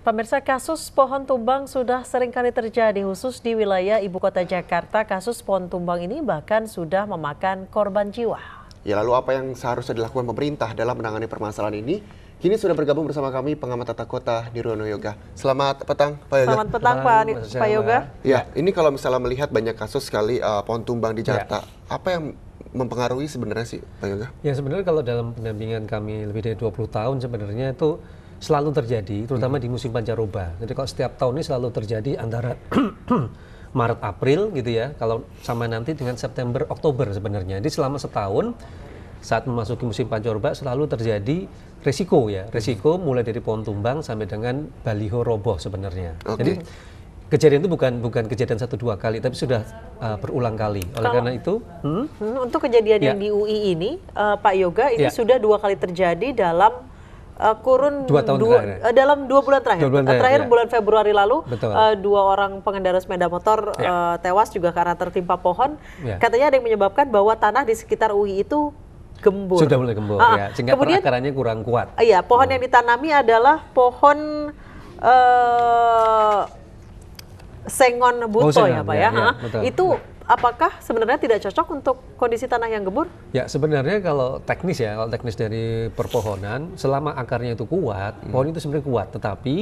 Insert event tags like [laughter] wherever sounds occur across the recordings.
Pemirsa kasus pohon tumbang sudah seringkali terjadi khusus di wilayah ibu kota Jakarta. Kasus pohon tumbang ini bahkan sudah memakan korban jiwa. Ya lalu apa yang seharusnya dilakukan pemerintah dalam menangani permasalahan ini? Kini sudah bergabung bersama kami pengamat tata kota Nirwono Yoga. Selamat petang Pak Yoga. Selamat petang Pak, Pak Yoga. Ya, ini kalau misalnya melihat banyak kasus sekali uh, pohon tumbang di ya. Jakarta, ya. apa yang mempengaruhi sebenarnya sih Pak Yoga? Ya sebenarnya kalau dalam pendampingan kami lebih dari 20 tahun sebenarnya itu selalu terjadi, terutama hmm. di musim pancaroba. Jadi kalau setiap tahun ini selalu terjadi antara [clears throat] Maret April gitu ya, kalau sama nanti dengan September Oktober sebenarnya. Jadi selama setahun saat memasuki musim pancaroba selalu terjadi resiko ya, resiko hmm. mulai dari pohon tumbang sampai dengan baliho roboh sebenarnya. Okay. Jadi kejadian itu bukan bukan kejadian satu dua kali tapi sudah uh, berulang kali oleh Kalau, karena itu hmm? hmm untuk kejadian ya. yang di UI ini uh, Pak Yoga ini ya. sudah dua kali terjadi dalam uh, kurun dua tahun dua, terakhir. Ya? Eh, dalam dua bulan terakhir. Dua bulan terakhir, terakhir iya. bulan Februari lalu Uh, dua orang pengendara sepeda motor ya. uh, tewas juga karena tertimpa pohon. Ya. Katanya ada yang menyebabkan bahwa tanah di sekitar UI itu gembur. Sudah mulai gembur ah, ah. ya. Sehingga kemudian, perakarannya kurang kuat. Iya, pohon hmm. yang ditanami adalah pohon uh, sengon buto oh, ya, Pak ya. ya. ya ah, ah. Itu apakah sebenarnya tidak cocok untuk kondisi tanah yang gembur? Ya, sebenarnya kalau teknis ya, kalau teknis dari perpohonan, selama akarnya itu kuat, hmm. pohon itu sebenarnya kuat, tetapi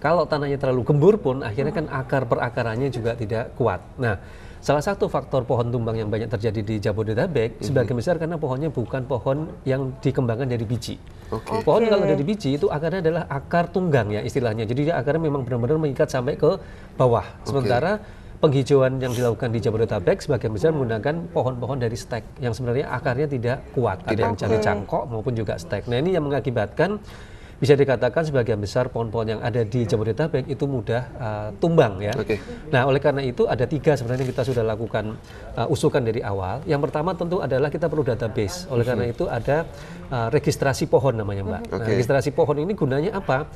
kalau tanahnya terlalu gembur pun akhirnya kan hmm. akar perakarannya juga tidak kuat. Nah, Salah satu faktor pohon tumbang yang banyak terjadi di Jabodetabek hmm sebagian besar karena pohonnya bukan pohon yang dikembangkan dari biji. Okay. Pohon okay. kalau dari biji itu akarnya adalah akar tunggang ya istilahnya. Jadi akarnya memang benar-benar mengikat sampai ke bawah. Sementara okay penghijauan yang dilakukan di Jabodetabek sebagian besar menggunakan pohon-pohon dari stek yang sebenarnya akarnya tidak kuat, tidak ada yang cari cangkok maupun juga stek. Nah ini yang mengakibatkan bisa dikatakan sebagian besar pohon-pohon yang ada di Jabodetabek itu mudah uh, tumbang ya. Okay. Nah oleh karena itu ada tiga sebenarnya kita sudah lakukan uh, usukan dari awal. Yang pertama tentu adalah kita perlu database. Oleh karena hmm. itu ada uh, registrasi pohon namanya mbak. Okay. Nah, registrasi pohon ini gunanya apa?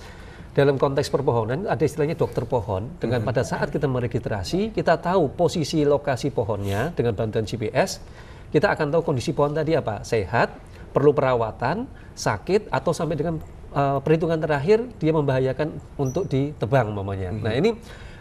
dalam konteks perpohonan ada istilahnya dokter pohon dengan mm-hmm. pada saat kita meregistrasi kita tahu posisi lokasi pohonnya dengan bantuan GPS kita akan tahu kondisi pohon tadi apa sehat perlu perawatan sakit atau sampai dengan uh, perhitungan terakhir dia membahayakan untuk ditebang mamanya nah mm-hmm. ini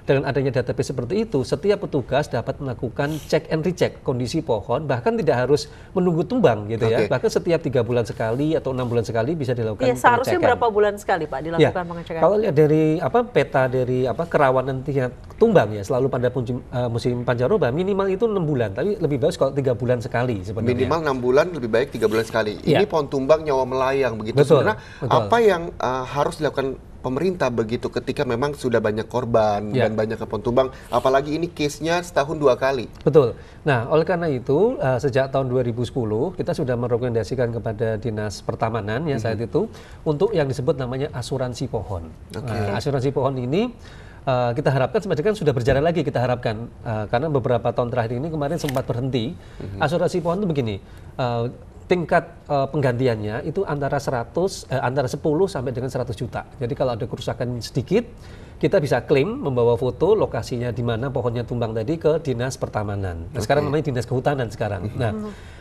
dengan adanya database seperti itu, setiap petugas dapat melakukan cek and recheck kondisi pohon, bahkan tidak harus menunggu tumbang gitu okay. ya. Bahkan setiap tiga bulan sekali atau enam bulan sekali bisa dilakukan ya, seharusnya berapa bulan sekali Pak dilakukan ya. pengecekan? Kalau lihat dari apa peta dari apa kerawanan tiap tumbang ya, selalu pada musim, uh, eh, musim pancaroba minimal itu enam bulan, tapi lebih bagus kalau tiga bulan sekali sebenarnya. Minimal enam bulan lebih baik tiga bulan sekali. Ya. Ini iya. pohon tumbang nyawa melayang begitu. Betul, Sebenarnya betul. apa yang uh, harus dilakukan pemerintah begitu ketika memang sudah banyak korban ya. dan banyak kepon tumbang apalagi ini case-nya setahun dua kali. Betul. Nah, oleh karena itu uh, sejak tahun 2010 kita sudah merekomendasikan kepada Dinas Pertamanan ya mm -hmm. saat mhm. itu untuk yang disebut namanya asuransi pohon. Okay. nah, asuransi pohon ini Uh, kita harapkan sebenarnya kan sudah berjalan lagi kita harapkan uh, karena beberapa tahun terakhir ini kemarin sempat berhenti mm -hmm. asuransi pohon itu begini uh, tingkat uh, penggantiannya itu antara 100 uh, eh, antara 10 sampai dengan 100 juta. Jadi kalau ada kerusakan sedikit, kita bisa klaim membawa foto lokasinya di mana pohonnya tumbang tadi ke dinas pertamanan. Nah, okay. sekarang namanya dinas kehutanan sekarang. Mm-hmm. Nah,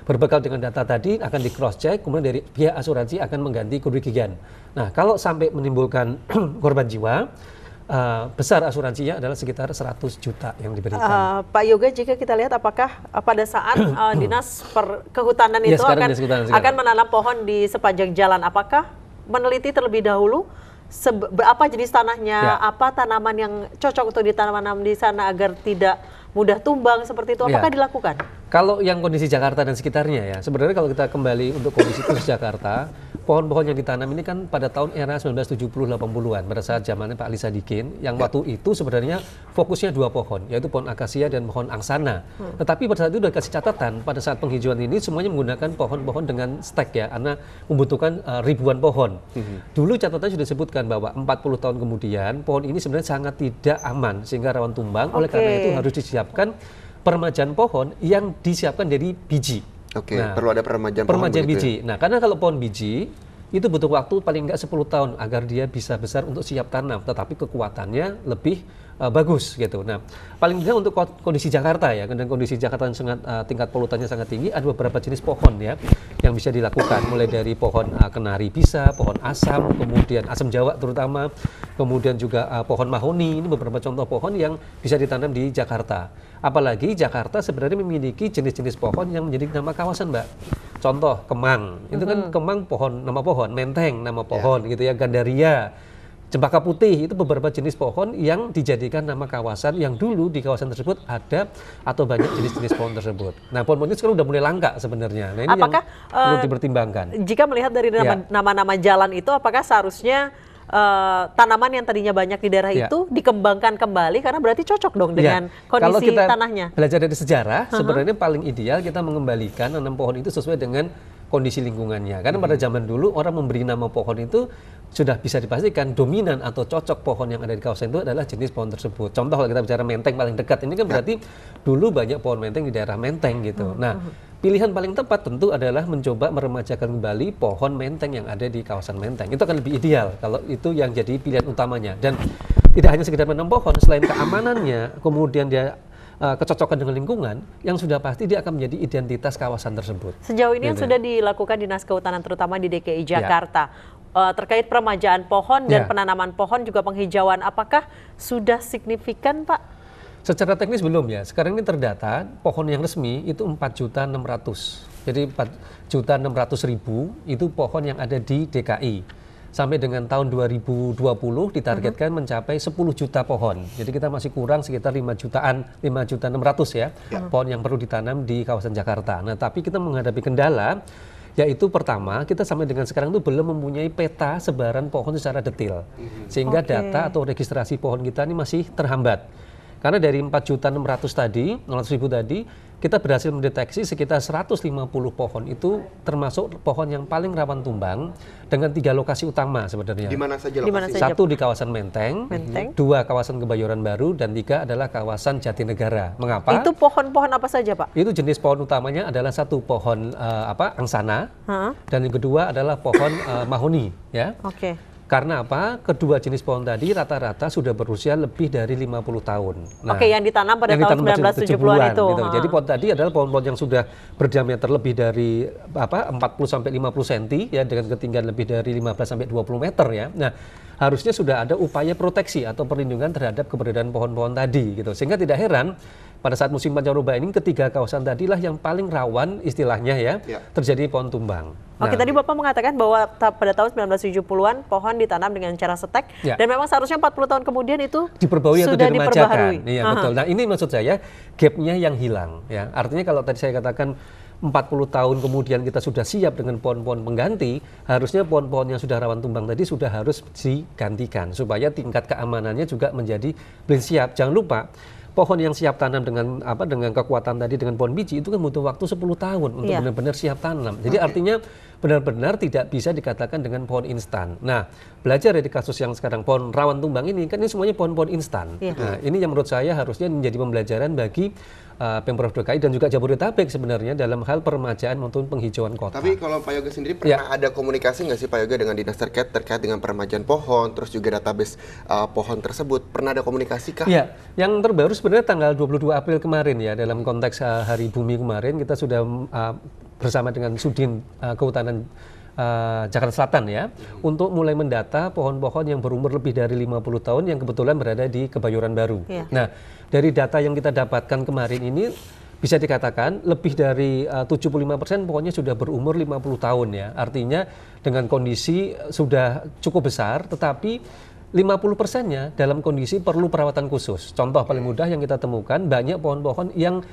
berbekal dengan data tadi akan di cross check kemudian dari pihak asuransi akan mengganti kerugian. Nah, kalau sampai menimbulkan [clears throat] korban jiwa uh, besar asuransinya adalah sekitar 100 juta yang diberikan. Uh, Pak Yoga, jika kita lihat apakah eh, pada saat uh, [clears throat] dinas per kehutanan iya, itu ya, sekarang, akan sekarang, sekarang. akan menanam pohon di sepanjang jalan, apakah meneliti terlebih dahulu berapa jenis tanahnya, ya. apa tanaman yang cocok untuk ditanam di sana agar tidak mudah tumbang seperti itu, apakah ya. dilakukan? Kalau yang kondisi Jakarta dan sekitarnya ya, sebenarnya kalau kita kembali untuk kondisi khusus Jakarta, pohon-pohon yang ditanam ini kan pada tahun era 1970-80-an pada saat zamannya Pak Lisa Dikin, yang ya. waktu itu sebenarnya fokusnya dua pohon, yaitu pohon akasia dan pohon angsana. Hmm. Tetapi pada saat itu sudah kasih catatan pada saat penghijauan ini semuanya menggunakan pohon-pohon dengan stek ya, karena membutuhkan uh, ribuan pohon. Hmm. Dulu catatan sudah disebutkan bahwa 40 tahun kemudian pohon ini sebenarnya sangat tidak aman sehingga rawan tumbang. Okay. Oleh karena itu harus disiapkan permajaan pohon yang disiapkan dari biji. Oke, okay, nah, perlu ada permajaan permajaan ya? biji. Ya? Nah, karena kalau pohon biji itu butuh waktu paling nggak 10 tahun agar dia bisa besar untuk siap tanam, tetapi kekuatannya lebih uh, bagus gitu. Nah, paling tidak untuk kondisi Jakarta ya, dan kondisi Jakarta yang sangat uh, tingkat polutannya sangat tinggi, ada beberapa jenis pohon ya yang bisa dilakukan, mulai dari pohon uh, kenari bisa, pohon asam, kemudian asam Jawa terutama, kemudian juga uh, pohon mahoni. Ini beberapa contoh pohon yang bisa ditanam di Jakarta. Apalagi Jakarta sebenarnya memiliki jenis-jenis pohon yang menjadi nama kawasan, Mbak. Contoh Kemang, itu kan Kemang pohon nama pohon, Menteng nama ya. pohon yeah. gitu ya, Gandaria Cempaka putih itu beberapa jenis pohon yang dijadikan nama kawasan yang dulu di kawasan tersebut ada atau banyak jenis-jenis pohon tersebut. Nah, pohon-pohon itu sekarang sudah mulai langka sebenarnya. Nah, ini apakah, yang perlu eh, dipertimbangkan. Jika melihat dari ya. nama-nama ya. jalan itu, apakah seharusnya uh, tanaman yang tadinya banyak di daerah ya. itu dikembangkan kembali karena berarti cocok dong ya. dengan ya. kondisi Kalau kita tanahnya. Belajar dari sejarah, uh -huh. sebenarnya paling ideal kita mengembalikan enam pohon itu sesuai dengan kondisi lingkungannya. Karena hmm. pada mm-hmm. zaman dulu orang memberi nama pohon itu sudah bisa dipastikan dominan atau cocok pohon yang ada di kawasan itu adalah jenis pohon tersebut. Contoh kalau kita bicara menteng paling dekat, ini kan ya. berarti dulu banyak pohon menteng di daerah menteng gitu. Hmm, nah, hmm. pilihan paling tepat tentu adalah mencoba meremajakan kembali pohon menteng yang ada di kawasan menteng. Itu akan lebih ideal kalau itu yang jadi pilihan utamanya. Dan tidak hanya sekedar menanam pohon, selain keamanannya, kemudian dia eh, kecocokan dengan lingkungan yang sudah pasti dia akan menjadi identitas kawasan tersebut. Sejauh ini gitu. yang sudah dilakukan Dinas Kehutanan terutama di DKI ya. Jakarta uh, terkait peremajaan pohon dan ya. penanaman pohon juga penghijauan. Apakah sudah signifikan, Pak? Secara teknis belum ya. Sekarang ini terdata pohon yang resmi itu empat juta ratus, Jadi 4.600.000 juta ratus ribu itu pohon yang ada di DKI. Sampai dengan tahun 2020 ditargetkan uh mhm. -huh. mencapai 10 juta pohon. Jadi kita masih kurang sekitar 5 jutaan, 5 juta 600 ya, ya. pohon yang perlu ditanam di kawasan Jakarta. Nah, tapi kita menghadapi kendala yaitu pertama kita sampai dengan sekarang itu belum mempunyai peta sebaran pohon secara detail mhm. sehingga okay. data atau registrasi pohon kita ini masih terhambat karena dari juta ratus tadi, ribu tadi, kita berhasil mendeteksi sekitar 150 pohon itu termasuk pohon yang paling rawan tumbang dengan tiga lokasi utama sebenarnya. Di mana saja lokasi? saja? Satu di kawasan Menteng, Menteng, dua kawasan Kebayoran Baru dan tiga adalah kawasan Jatinegara. Mengapa? Itu pohon-pohon apa saja, Pak? Itu jenis pohon utamanya adalah satu pohon uh, apa? angsana. Ha? Dan yang kedua adalah pohon uh, mahoni, ya. Oke. Okay. Karena apa? Kedua jenis pohon tadi rata-rata sudah berusia lebih dari 50 tahun. Nah, Oke, yang ditanam pada yang tahun 1970-an 1970 itu. Gitu. Ha. Jadi pohon tadi adalah pohon-pohon yang sudah berdiameter lebih dari apa 40 sampai 50 cm ya dengan ketinggian lebih dari 15 sampai 20 meter ya. Nah, harusnya sudah ada upaya proteksi atau perlindungan terhadap keberadaan pohon-pohon tadi gitu. Sehingga tidak heran pada saat musim pancaroba ini ketiga kawasan tadilah yang paling rawan istilahnya ya, ya. terjadi pohon tumbang. Oke, nah, tadi Bapak mengatakan bahwa pada tahun 1970-an pohon ditanam dengan cara setek ya. dan memang seharusnya 40 tahun kemudian itu diperbaharui atau diperbaharui. Iya, betul. Nah, ini maksud saya gapnya yang hilang ya. Artinya kalau tadi saya katakan 40 tahun kemudian kita sudah siap dengan pohon-pohon pengganti, harusnya pohon-pohon yang sudah rawan tumbang tadi sudah harus digantikan supaya tingkat keamanannya juga menjadi siap. Jangan lupa pohon yang siap tanam dengan apa dengan kekuatan tadi dengan pohon biji itu kan butuh waktu 10 tahun untuk iya. benar-benar siap tanam. Jadi okay. artinya benar-benar tidak bisa dikatakan dengan pohon instan. Nah, belajar dari kasus yang sekarang pohon rawan tumbang ini kan ini semuanya pohon-pohon instan. Ya. Nah, ini yang menurut saya harusnya menjadi pembelajaran bagi uh, Pemprov DKI dan juga Jabodetabek sebenarnya dalam hal permajaan maupun penghijauan kota. Tapi kalau Pak Yoga sendiri pernah ya. ada komunikasi nggak sih Pak Yoga dengan dinas terkait terkait dengan permajaan pohon, terus juga database uh, pohon tersebut pernah ada komunikasi kah? Ya, yang terbaru sebenarnya tanggal 22 April kemarin ya dalam konteks uh, Hari Bumi kemarin kita sudah uh, bersama dengan Sudin uh, Kehutanan Uh, Jakarta Selatan ya, hmm. untuk mulai mendata pohon-pohon yang berumur lebih dari 50 tahun yang kebetulan berada di Kebayoran Baru. Yeah. Nah, dari data yang kita dapatkan kemarin ini bisa dikatakan lebih dari eh, uh, 75% pohonnya sudah berumur 50 tahun ya. Artinya dengan kondisi sudah cukup besar tetapi 50 persennya dalam kondisi perlu perawatan khusus. Contoh paling mudah yang kita temukan banyak pohon-pohon yang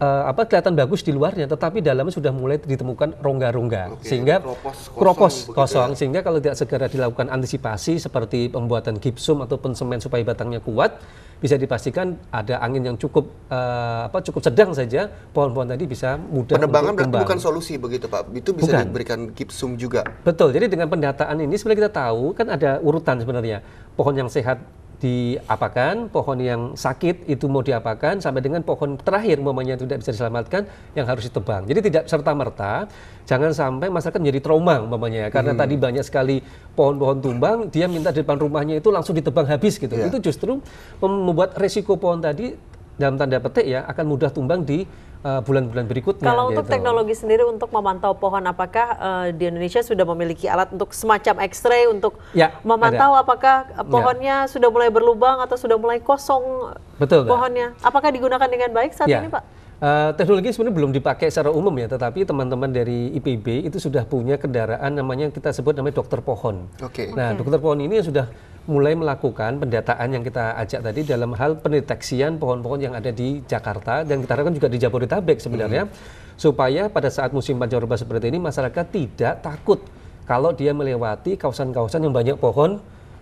uh, apa kelihatan bagus di luarnya, tetapi dalamnya sudah mulai ditemukan rongga-rongga, sehingga kropos kosong, kropos ya. kosong sehingga kalau tidak segera dilakukan antisipasi seperti pembuatan gipsum atau pensemen supaya batangnya kuat, bisa dipastikan ada angin yang cukup uh, apa cukup sedang saja pohon-pohon tadi bisa mudah penebangan untuk berarti bukan solusi begitu pak itu bisa bukan. diberikan gipsum juga betul jadi dengan pendataan ini sebenarnya kita tahu kan ada urutan sebenarnya pohon yang sehat diapakan, pohon yang sakit itu mau diapakan, sampai dengan pohon terakhir momennya tidak bisa diselamatkan yang harus ditebang. Jadi tidak serta merta, jangan sampai masyarakat menjadi trauma momennya ya, karena hmm. tadi banyak sekali pohon-pohon tumbang, dia minta di depan rumahnya itu langsung ditebang habis gitu. Yeah. Itu justru membuat resiko pohon tadi dalam tanda petik ya akan mudah tumbang di Eh, bulan-bulan uh, berikutnya. Kalau gitu. untuk teknologi sendiri untuk memantau pohon, apakah uh, di Indonesia sudah memiliki alat untuk semacam X-ray untuk ya, memantau ada. apakah eh, ya. pohonnya ya. sudah mulai berlubang atau sudah mulai kosong Betul, pohonnya? Kan? Apakah digunakan dengan baik saat ya. ini, Pak? Uh, teknologi sebenarnya belum dipakai secara umum ya, tetapi teman-teman dari IPB itu sudah punya kendaraan namanya kita sebut namanya dokter pohon. Oke. Okay. Nah, okay. dokter pohon ini sudah mulai melakukan pendataan yang kita ajak tadi dalam hal pendeteksian pohon-pohon yang ada di Jakarta dan kita harapkan juga di Jabodetabek sebenarnya hmm. supaya pada saat musim pancaroba seperti ini masyarakat tidak takut kalau dia melewati kawasan-kawasan yang banyak pohon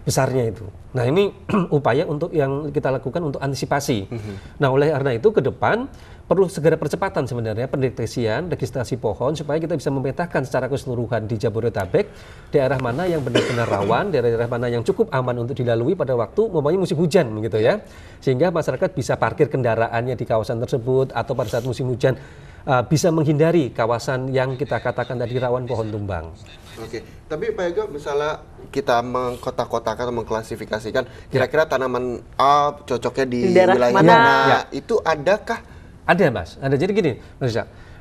besarnya itu. Nah ini [clears throat] upaya untuk yang kita lakukan untuk antisipasi. Mm -hmm. Nah oleh karena itu ke depan perlu segera percepatan sebenarnya pendeteksian registrasi pohon supaya kita bisa memetakan secara keseluruhan di Jabodetabek daerah mana yang benar-benar rawan, daerah-daerah [clears throat] mana yang cukup aman untuk dilalui pada waktu memangnya musim hujan begitu ya. Sehingga masyarakat bisa parkir kendaraannya di kawasan tersebut atau pada saat musim hujan uh, bisa menghindari kawasan yang kita katakan tadi rawan pohon tumbang. Oke, tapi Pak Ego misalnya kita mengkotak-kotakan atau mengklasifikasikan ya. kira-kira tanaman A cocoknya di, di wilayah mana, nah, ya. itu adakah? Ada mas, ada. Jadi gini, Mas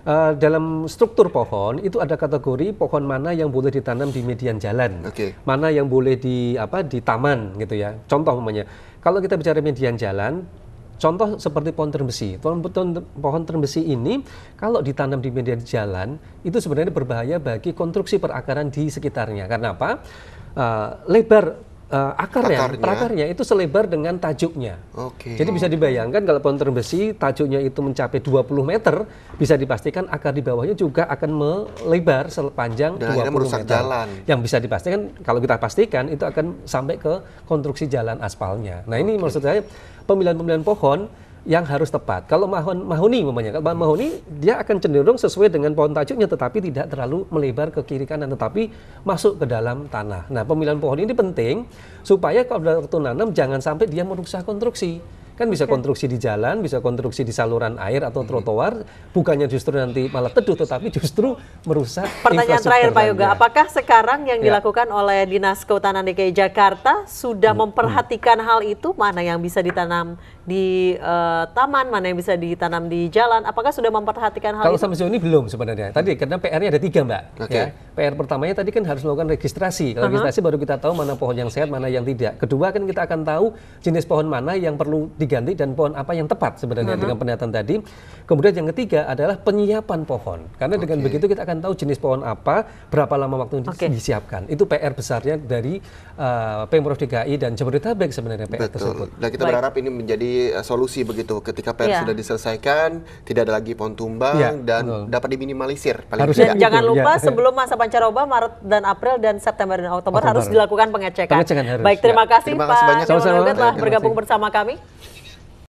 Uh, eh, dalam struktur pohon itu ada kategori pohon mana yang boleh ditanam di median jalan, okay. mana yang boleh di apa di taman gitu ya. Contoh namanya, kalau kita bicara median jalan, Contoh seperti pohon terbesi. Pohon, pohon terbesi ini kalau ditanam di media jalan itu sebenarnya berbahaya bagi konstruksi perakaran di sekitarnya. Karena apa? Uh, lebar uh, akarnya, akarnya, itu selebar dengan tajuknya. Oke. Okay. Jadi bisa dibayangkan kalau pohon terbesi tajuknya itu mencapai 20 meter, bisa dipastikan akar di bawahnya juga akan melebar sepanjang Dan 20 meter. jalan. Yang bisa dipastikan kalau kita pastikan itu akan sampai ke konstruksi jalan aspalnya. Nah, ini maksud saya pemilihan-pemilihan pohon yang harus tepat. Kalau mahon, mahoni memangnya, kalau mahoni dia akan cenderung sesuai dengan pohon tajuknya tetapi tidak terlalu melebar ke kiri kanan tetapi masuk ke dalam tanah. Nah, pemilihan pohon ini penting supaya kalau waktu nanam jangan sampai dia merusak konstruksi. Kan bisa konstruksi di jalan, bisa konstruksi di saluran air atau trotoar, bukannya justru nanti malah teduh tetapi justru merusak Pertanyaan terakhir Pak Yoga, apakah sekarang yang ya. dilakukan oleh Dinas Kehutanan DKI Jakarta sudah hmm. memperhatikan hmm. hal itu? Mana yang bisa ditanam di uh, taman, mana yang bisa ditanam di jalan? Apakah sudah memperhatikan hal Kalau itu? Kalau sampai sejauh ini belum sebenarnya. Tadi karena PR-nya ada tiga Mbak. Okay. Ya. PR pertamanya tadi kan harus melakukan registrasi. Kalau uh -huh. registrasi baru kita tahu mana pohon yang sehat, mana yang tidak. Kedua kan kita akan tahu jenis pohon mana yang perlu di diganti dan pohon apa yang tepat sebenarnya uh-huh. dengan pernyataan tadi. Kemudian yang ketiga adalah penyiapan pohon. Karena okay. dengan begitu kita akan tahu jenis pohon apa, berapa lama waktu okay. disiapkan. Itu PR besarnya dari uh, Pemprov DKI dan Jabodetabek sebenarnya PR Betul. tersebut. Dan kita Baik. berharap ini menjadi uh, solusi begitu ketika PR ya. sudah diselesaikan, tidak ada lagi pohon tumbang ya. dan Betul. dapat diminimalisir paling Harusnya tidak. Gitu, jangan iya. lupa ya. sebelum masa pancaroba Maret dan April dan September dan Oktober, Oktober. harus dilakukan pengecekan. pengecekan harus. Baik, terima ya. kasih terima Pak. Terima kasih banyak. Sama -sama. telah bergabung bersama kami.